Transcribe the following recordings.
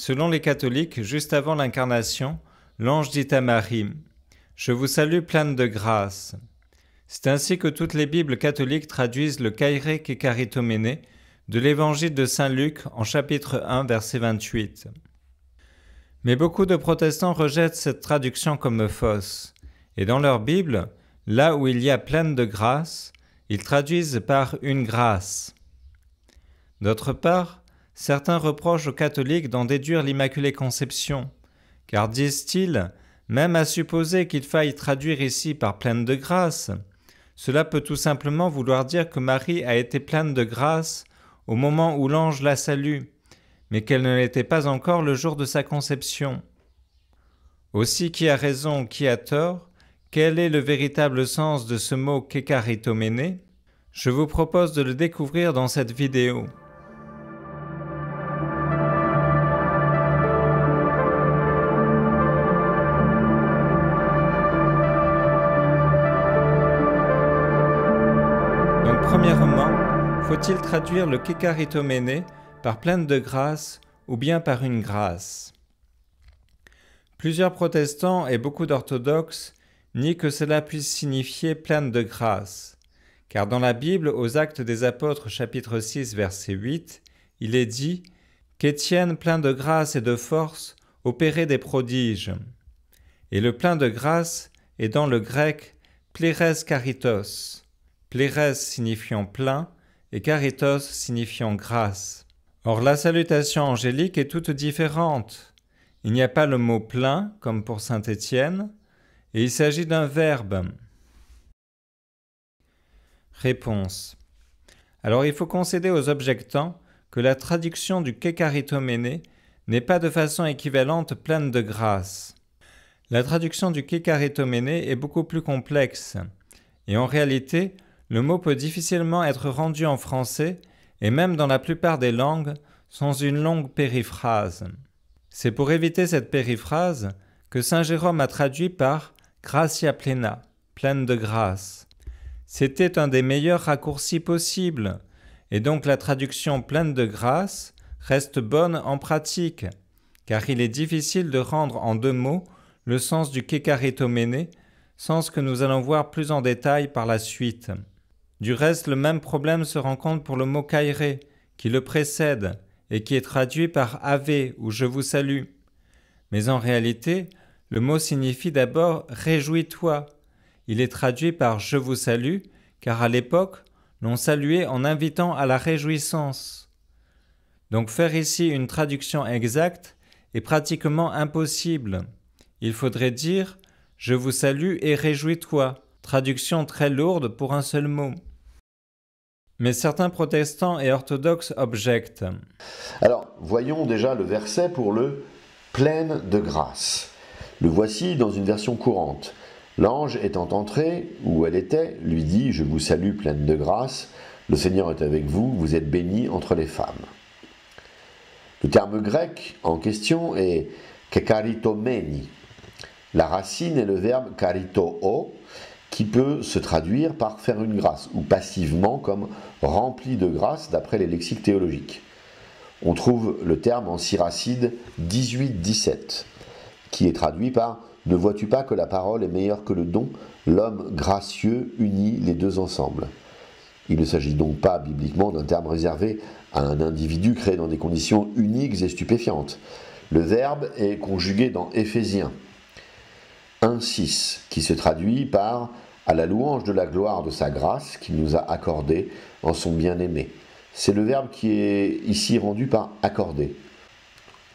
Selon les catholiques, juste avant l'incarnation, l'ange dit à Marie Je vous salue pleine de grâce. C'est ainsi que toutes les Bibles catholiques traduisent le Cairec et de l'évangile de saint Luc en chapitre 1, verset 28. Mais beaucoup de protestants rejettent cette traduction comme fausse, et dans leur Bible, là où il y a pleine de grâce, ils traduisent par une grâce. D'autre part, certains reprochent aux catholiques d'en déduire l'Immaculée Conception, car disent-ils, même à supposer qu'il faille traduire ici par pleine de grâce, cela peut tout simplement vouloir dire que Marie a été pleine de grâce au moment où l'ange la salue, mais qu'elle ne l'était pas encore le jour de sa conception. Aussi qui a raison, qui a tort, quel est le véritable sens de ce mot kekaritomene Je vous propose de le découvrir dans cette vidéo. Premièrement, faut-il traduire le Kekaritomene par pleine de grâce ou bien par une grâce Plusieurs protestants et beaucoup d'orthodoxes nient que cela puisse signifier pleine de grâce, car dans la Bible, aux Actes des Apôtres, chapitre 6, verset 8, il est dit Qu'Étienne, plein de grâce et de force, opérait des prodiges. Et le plein de grâce est dans le grec caritos » pleres signifiant plein et caritos signifiant grâce. Or la salutation angélique est toute différente. Il n'y a pas le mot plein comme pour Saint Étienne, et il s'agit d'un verbe. Réponse. Alors il faut concéder aux objectants que la traduction du kekaritomene n'est pas de façon équivalente pleine de grâce. La traduction du kekaritomene est beaucoup plus complexe, et en réalité, le mot peut difficilement être rendu en français et même dans la plupart des langues sans une longue périphrase. C'est pour éviter cette périphrase que saint Jérôme a traduit par gratia plena, pleine de grâce. C'était un des meilleurs raccourcis possibles, et donc la traduction pleine de grâce reste bonne en pratique, car il est difficile de rendre en deux mots le sens du kekaritomene, sens que nous allons voir plus en détail par la suite. Du reste, le même problème se rencontre pour le mot kairé, qui le précède et qui est traduit par Ave ou Je vous salue. Mais en réalité, le mot signifie d'abord Réjouis-toi. Il est traduit par Je vous salue, car à l'époque, l'on saluait en invitant à la réjouissance. Donc faire ici une traduction exacte est pratiquement impossible. Il faudrait dire Je vous salue et réjouis-toi, traduction très lourde pour un seul mot. Mais certains protestants et orthodoxes objectent. Alors, voyons déjà le verset pour le pleine de grâce. Le voici dans une version courante. L'ange étant entré où elle était, lui dit Je vous salue pleine de grâce, le Seigneur est avec vous, vous êtes bénie entre les femmes. Le terme grec en question est kekaritomeni. La racine est le verbe karito qui peut se traduire par faire une grâce, ou passivement comme rempli de grâce d'après les lexiques théologiques. On trouve le terme en Siracide 18-17, qui est traduit par Ne vois-tu pas que la parole est meilleure que le don L'homme gracieux unit les deux ensemble. Il ne s'agit donc pas bibliquement d'un terme réservé à un individu créé dans des conditions uniques et stupéfiantes. Le verbe est conjugué dans Éphésiens 1.6, qui se traduit par à la louange de la gloire de sa grâce qu'il nous a accordée en son bien-aimé. C'est le verbe qui est ici rendu par accorder.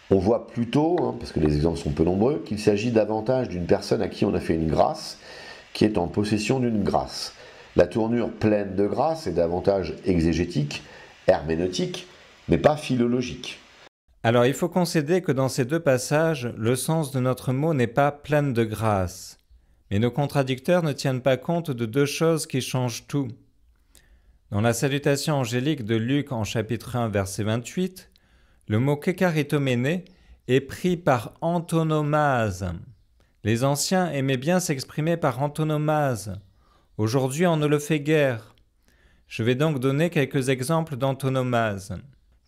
On voit plutôt, hein, parce que les exemples sont peu nombreux, qu'il s'agit davantage d'une personne à qui on a fait une grâce, qui est en possession d'une grâce. La tournure pleine de grâce est davantage exégétique, herméneutique, mais pas philologique. Alors il faut concéder que dans ces deux passages, le sens de notre mot n'est pas pleine de grâce. Mais nos contradicteurs ne tiennent pas compte de deux choses qui changent tout. Dans la salutation angélique de Luc en chapitre 1 verset 28, le mot kekaritomene est pris par antonomase. Les anciens aimaient bien s'exprimer par antonomase. Aujourd'hui, on ne le fait guère. Je vais donc donner quelques exemples d'antonomase.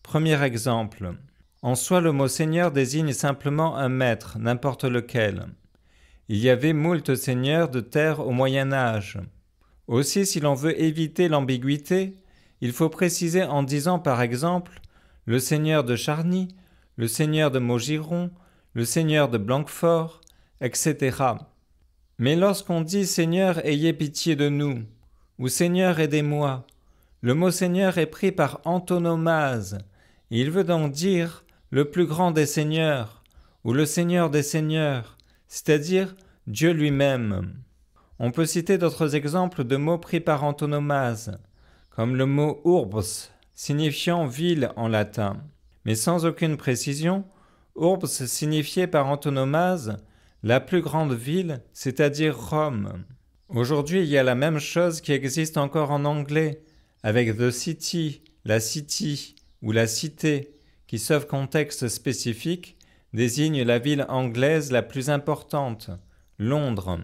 Premier exemple. En soi, le mot Seigneur désigne simplement un maître, n'importe lequel. Il y avait moult seigneurs de terre au Moyen Âge. Aussi, si l'on veut éviter l'ambiguïté, il faut préciser en disant par exemple le seigneur de Charny, le seigneur de Maugiron, le seigneur de Blanquefort, etc. Mais lorsqu'on dit Seigneur, ayez pitié de nous, ou Seigneur, aidez-moi, le mot Seigneur est pris par antonomase. Il veut donc dire le plus grand des seigneurs, ou le Seigneur des seigneurs, c'est-à-dire Dieu lui-même. On peut citer d'autres exemples de mots pris par antonomase, comme le mot urbs, signifiant ville en latin. Mais sans aucune précision, urbs signifiait par antonomase la plus grande ville, c'est-à-dire Rome. Aujourd'hui, il y a la même chose qui existe encore en anglais, avec the city, la city ou la cité, qui, sauf contexte spécifique, désigne la ville anglaise la plus importante, Londres.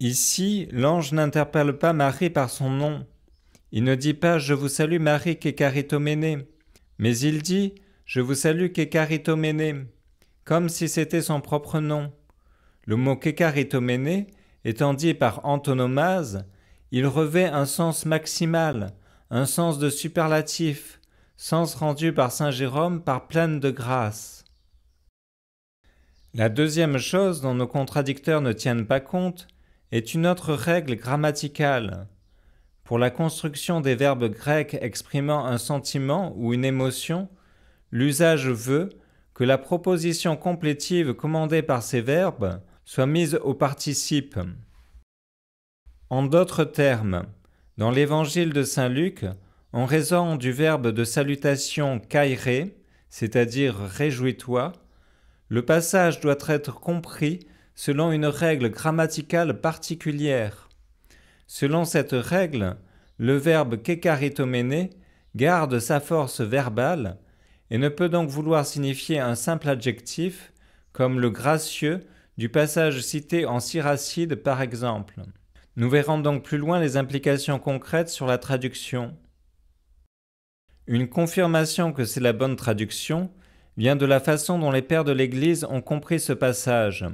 Ici, l'ange n'interpelle pas Marie par son nom. Il ne dit pas Je vous salue Marie Kékaritomene, mais il dit Je vous salue Kékaritomene, comme si c'était son propre nom. Le mot Kékaritomene étant dit par antonomase, il revêt un sens maximal, un sens de superlatif, sens rendu par saint Jérôme par pleine de grâce. La deuxième chose dont nos contradicteurs ne tiennent pas compte est une autre règle grammaticale. Pour la construction des verbes grecs exprimant un sentiment ou une émotion, l'usage veut que la proposition complétive commandée par ces verbes soit mise au participe. En d'autres termes, dans l'évangile de Saint Luc, en raison du verbe de salutation kairé, c'est-à-dire réjouis-toi, le passage doit être compris selon une règle grammaticale particulière. Selon cette règle, le verbe kekaritomene garde sa force verbale et ne peut donc vouloir signifier un simple adjectif comme le gracieux du passage cité en Siracide par exemple. Nous verrons donc plus loin les implications concrètes sur la traduction. Une confirmation que c'est la bonne traduction vient de la façon dont les pères de l'Église ont compris ce passage.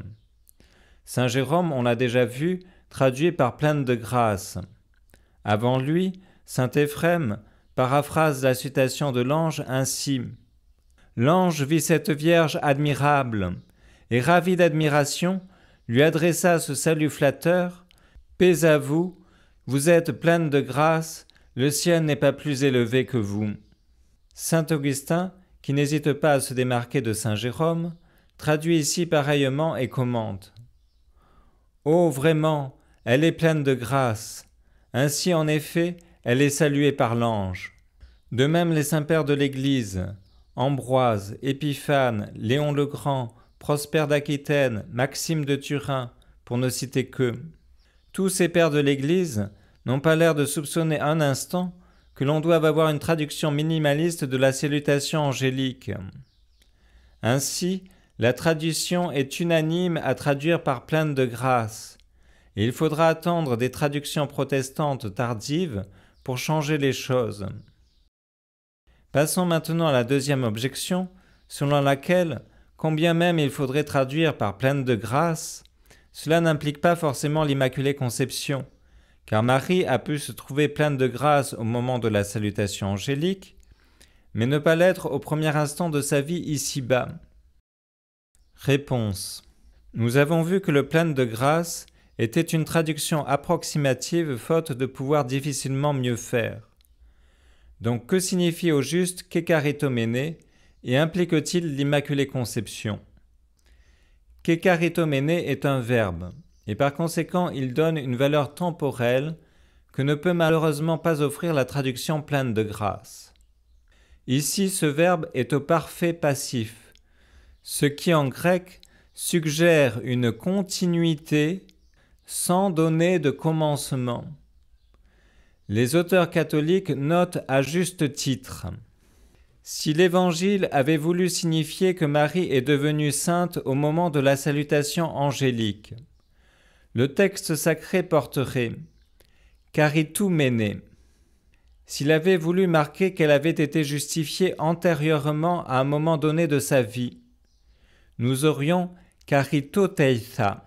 Saint Jérôme, on l'a déjà vu, traduit par pleine de grâce. Avant lui, Saint Éphrem paraphrase la citation de l'ange ainsi. L'ange vit cette Vierge admirable, et ravi d'admiration, lui adressa ce salut flatteur. Paix à vous, vous êtes pleine de grâce, le ciel n'est pas plus élevé que vous. Saint Augustin, qui n'hésite pas à se démarquer de Saint Jérôme, traduit ici pareillement et commente. Oh vraiment, elle est pleine de grâce. Ainsi en effet, elle est saluée par l'ange. De même les saints pères de l'Église, Ambroise, Épiphane, Léon le Grand, Prosper d'Aquitaine, Maxime de Turin, pour ne citer que. Tous ces pères de l'Église n'ont pas l'air de soupçonner un instant que l'on doive avoir une traduction minimaliste de la salutation angélique. Ainsi, la traduction est unanime à traduire par pleine de grâce. Et il faudra attendre des traductions protestantes tardives pour changer les choses. Passons maintenant à la deuxième objection, selon laquelle, combien même il faudrait traduire par pleine de grâce, cela n'implique pas forcément l'Immaculée Conception car Marie a pu se trouver pleine de grâce au moment de la salutation angélique, mais ne pas l'être au premier instant de sa vie ici-bas. Réponse. Nous avons vu que le pleine de grâce était une traduction approximative faute de pouvoir difficilement mieux faire. Donc que signifie au juste Kekaritomene et implique-t-il l'Immaculée Conception Kekaritomene est un verbe et par conséquent il donne une valeur temporelle que ne peut malheureusement pas offrir la traduction pleine de grâce. Ici, ce verbe est au parfait passif, ce qui en grec suggère une continuité sans donner de commencement. Les auteurs catholiques notent à juste titre. Si l'Évangile avait voulu signifier que Marie est devenue sainte au moment de la salutation angélique, le texte sacré porterait Caritumene. S'il avait voulu marquer qu'elle avait été justifiée antérieurement à un moment donné de sa vie, nous aurions Caritoteitha.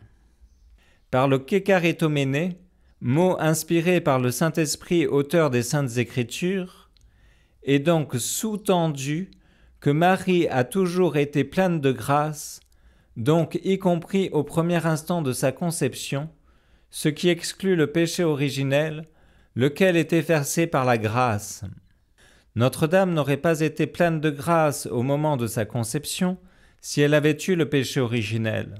Par le Kekaritomene, mot inspiré par le Saint-Esprit auteur des Saintes Écritures, est donc sous-tendu que Marie a toujours été pleine de grâce donc y compris au premier instant de sa conception, ce qui exclut le péché originel, lequel est effacé par la grâce. Notre-Dame n'aurait pas été pleine de grâce au moment de sa conception si elle avait eu le péché originel.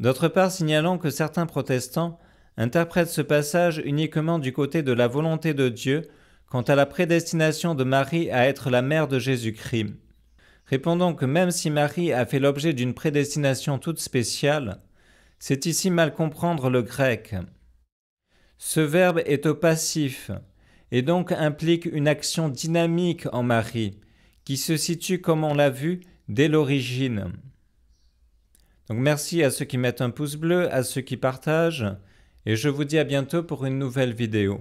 D'autre part, signalons que certains protestants interprètent ce passage uniquement du côté de la volonté de Dieu quant à la prédestination de Marie à être la mère de Jésus-Christ. Répondons que même si Marie a fait l'objet d'une prédestination toute spéciale, c'est ici mal comprendre le grec. Ce verbe est au passif et donc implique une action dynamique en Marie, qui se situe, comme on l'a vu, dès l'origine. Donc merci à ceux qui mettent un pouce bleu, à ceux qui partagent, et je vous dis à bientôt pour une nouvelle vidéo.